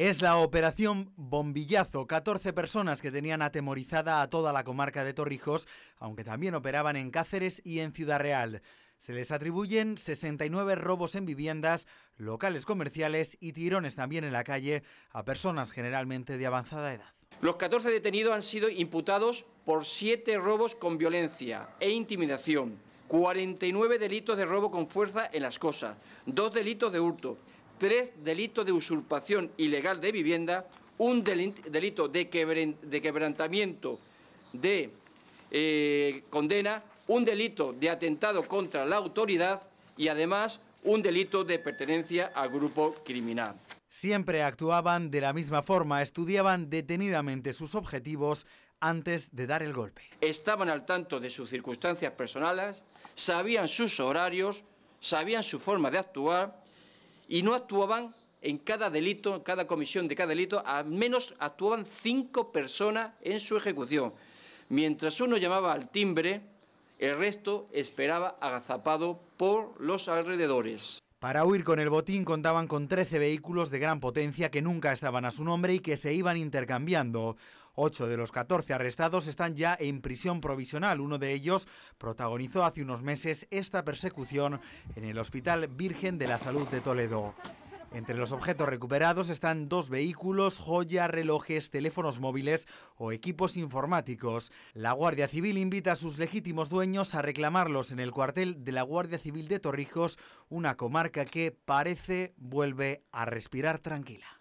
Es la operación Bombillazo. 14 personas que tenían atemorizada a toda la comarca de Torrijos, aunque también operaban en Cáceres y en Ciudad Real. Se les atribuyen 69 robos en viviendas, locales comerciales y tirones también en la calle a personas generalmente de avanzada edad. Los 14 detenidos han sido imputados por 7 robos con violencia e intimidación, 49 delitos de robo con fuerza en las cosas, 2 delitos de hurto, tres delitos de usurpación ilegal de vivienda, un delito de, quebrantamiento de eh, condena, un delito de atentado contra la autoridad y además un delito de pertenencia al grupo criminal. Siempre actuaban de la misma forma, estudiaban detenidamente sus objetivos antes de dar el golpe. Estaban al tanto de sus circunstancias personales, sabían sus horarios, sabían su forma de actuar y no actuaban en cada delito, en cada comisión de cada delito, al menos actuaban cinco personas en su ejecución. Mientras uno llamaba al timbre, el resto esperaba agazapado por los alrededores. Para huir con el botín contaban con 13 vehículos de gran potencia que nunca estaban a su nombre y que se iban intercambiando. Ocho de los 14 arrestados están ya en prisión provisional. Uno de ellos protagonizó hace unos meses esta persecución en el Hospital Virgen de la Salud de Toledo. Entre los objetos recuperados están dos vehículos, joyas, relojes, teléfonos móviles o equipos informáticos. La Guardia Civil invita a sus legítimos dueños a reclamarlos en el cuartel de la Guardia Civil de Torrijos, una comarca que parece vuelve a respirar tranquila.